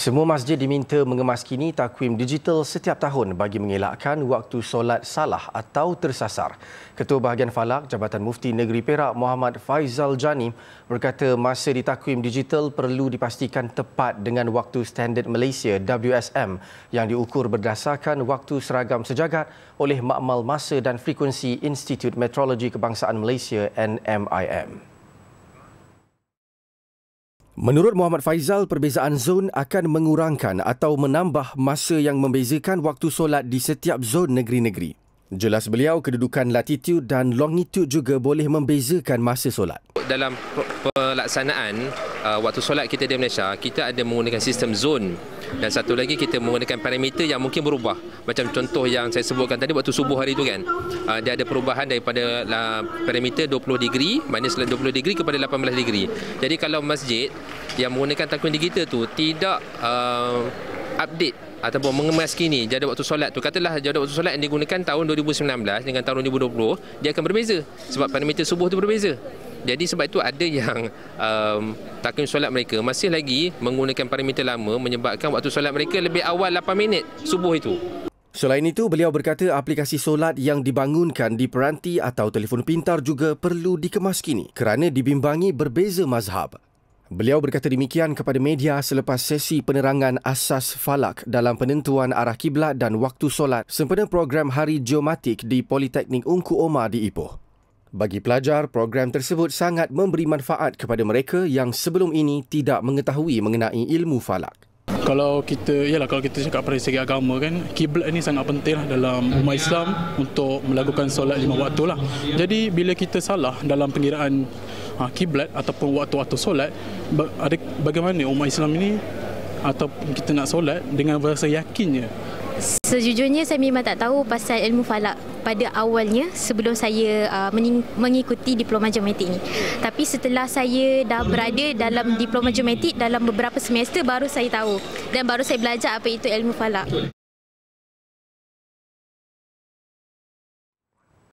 Semua masjid diminta mengemaskini takwim digital setiap tahun bagi mengelakkan waktu solat salah atau tersasar. Ketua Bahagian Falak, Jabatan Mufti Negeri Perak Muhammad Faizal Jani berkata masa di takwim digital perlu dipastikan tepat dengan waktu standard Malaysia WSM yang diukur berdasarkan waktu seragam sejagat oleh Makmal Masa dan Frekuensi Institut Metrologi Kebangsaan Malaysia NMIM. Menurut Muhammad Faizal, perbezaan zon akan mengurangkan atau menambah masa yang membezakan waktu solat di setiap zon negeri-negeri. Jelas beliau, kedudukan latitude dan longitude juga boleh membezakan masa solat. Dalam pelaksanaan uh, waktu solat kita di Malaysia, kita ada menggunakan sistem zon dan satu lagi kita menggunakan parameter yang mungkin berubah. Macam contoh yang saya sebutkan tadi waktu subuh hari itu kan, uh, dia ada perubahan daripada uh, parameter 20 degree, minus 20 degree kepada 18 degree. Jadi kalau masjid yang menggunakan takwim digital tu tidak uh, update ataupun mengemas kini jadual waktu solat tu katalah jadual waktu solat yang digunakan tahun 2019 dengan tahun 2020 dia akan berbeza sebab parameter subuh tu berbeza jadi sebab itu ada yang um, takwim solat mereka masih lagi menggunakan parameter lama menyebabkan waktu solat mereka lebih awal 8 minit subuh itu Selain itu, beliau berkata aplikasi solat yang dibangunkan di peranti atau telefon pintar juga perlu dikemaskini kerana dibimbangi berbeza mazhab. Beliau berkata demikian kepada media selepas sesi penerangan asas falak dalam penentuan arah kiblat dan waktu solat sempena program Hari Geomatik di Politeknik Ungku Omar di Ipoh. Bagi pelajar, program tersebut sangat memberi manfaat kepada mereka yang sebelum ini tidak mengetahui mengenai ilmu falak. Kalau kita ialah kalau kita cakap dari segi agama kan kiblat ni sangat pentinglah dalam umat Islam untuk melakukan solat lima waktu lah. Jadi bila kita salah dalam pengiraan ah, kiblat ataupun waktu-waktu solat, ada bagaimana umat Islam ini atau kita nak solat dengan rasa yakinnya Sejujurnya saya memang tak tahu pasal ilmu falak pada awalnya sebelum saya uh, mengikuti diploma geometrik ini. Tapi setelah saya dah berada dalam diploma geometrik dalam beberapa semester baru saya tahu dan baru saya belajar apa itu ilmu falak.